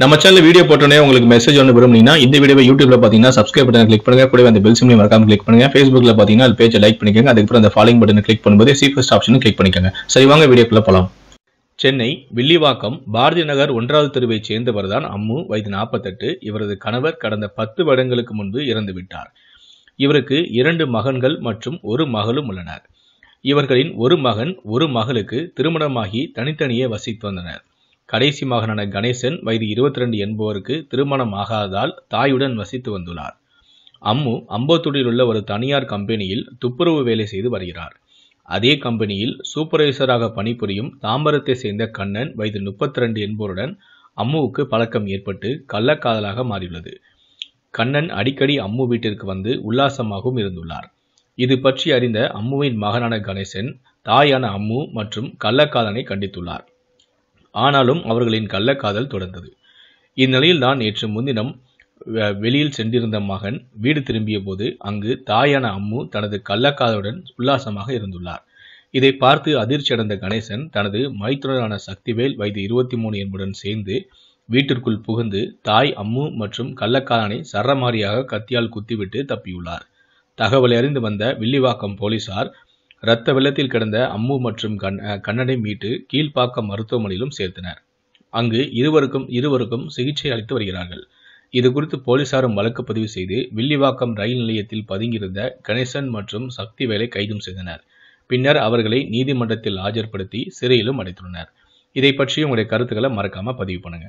நம்ம channel video போட்டோன்னே உங்களுக்கு மெசேஜ் ஒன்று விரும்புனீங்கன்னா இந்த வீடியோ யூடியூப்ல பார்த்தீங்கன்னா சப்ஸ்கிரைப் பண்ணி கிளிக் பண்ணுங்க கூட அந்த பெல் சிம்லையும் மறக்காம கிளிக் பண்ணுங்க ஃபேஸ்புக்ல பார்த்தீங்கன்னா அது பேஜை லைக் பண்ணிக்கோங்க அதுக்கப்புறம் அந்த ஃபாலோயிங் பட்டன் கிளிக் பண்ணும்போது சீஃபஸ்ட் ஆப்ஷனும் கிளிக் பண்ணிக்கோங்க சரி வாங்க வீடியோக்குள்ள போகலாம் சென்னை வில்லிவாக்கம் பாரதி நகர் ஒன்றாவது தெருவைச் சேர்ந்தவர் தான் அம்மு வயது நாற்பத்தெட்டு இவரது கணவர் கடந்த பத்து வருடங்களுக்கு முன்பு இறந்துவிட்டார் இவருக்கு இரண்டு மகன்கள் மற்றும் ஒரு மகளும் உள்ளனர் இவர்களின் ஒரு மகன் ஒரு மகளுக்கு திருமணமாகி தனித்தனியே வசித்து வந்தனர் கடைசி மகனான கணேசன் வயது இருபத்தி ரெண்டு என்பவருக்கு திருமணம் ஆகாததால் தாயுடன் வசித்து வந்துள்ளார் அம்மு அம்பத்தூரில் உள்ள ஒரு தனியார் கம்பெனியில் துப்புரவு வேலை செய்து வருகிறார் அதே கம்பெனியில் சூப்பர்வைசராக பணிபுரியும் தாம்பரத்தை சேர்ந்த கண்ணன் வயது முப்பத்தி ரெண்டு என்பவருடன் அம்முவுக்கு பழக்கம் ஏற்பட்டு கள்ளக்காதலாக மாறியுள்ளது கண்ணன் அடிக்கடி அம்மு வீட்டிற்கு வந்து உல்லாசமாகவும் இருந்துள்ளார் இது பற்றி அறிந்த அம்முவின் மகனான கணேசன் தாயான அம்மு மற்றும் கள்ளக்காதனை கண்டித்துள்ளார் ஆனாலும் அவர்களின் கள்ளக்காதல் தொடர்ந்தது இந்நிலையில் தான் நேற்று முன்தினம் வெளியில் சென்றிருந்த மகன் வீடு திரும்பிய போது அங்கு தாயான அம்மு தனது கள்ளக்காதலுடன் உல்லாசமாக இருந்துள்ளார் இதை பார்த்து அதிர்ச்சி அடைந்த கணேசன் தனது மைத்துனரான சக்திவேல் வயது இருபத்தி மூணு என்புடன் சேர்ந்து வீட்டிற்குள் புகுந்து தாய் அம்மு மற்றும் கள்ளக்காதனை சரமாரியாக கத்தியால் குத்திவிட்டு தப்பியுள்ளார் தகவல் அறிந்து வந்த வில்லிவாக்கம் போலீசார் இரத்த வெள்ளத்தில் கிடந்த அம்மு மற்றும் கண்ணனை மீட்டு கீழ்ப்பாக்கம் மருத்துவமனையிலும் சேர்த்தனர் அங்கு இருவருக்கும் இருவருக்கும் சிகிச்சை அளித்து வருகிறார்கள் இது குறித்து போலீசாரும் வழக்கு பதிவு செய்து வில்லிவாக்கம் ரயில் நிலையத்தில் பதுங்கியிருந்த கணேசன் மற்றும் சக்திவேலை கைதும் செய்தனர் பின்னர் அவர்களை நீதிமன்றத்தில் ஆஜர்படுத்தி சிறையிலும் அடைத்துள்ளனர் இதை பற்றி உங்களுடைய கருத்துக்களை மறக்காம பதிவு பண்ணுங்க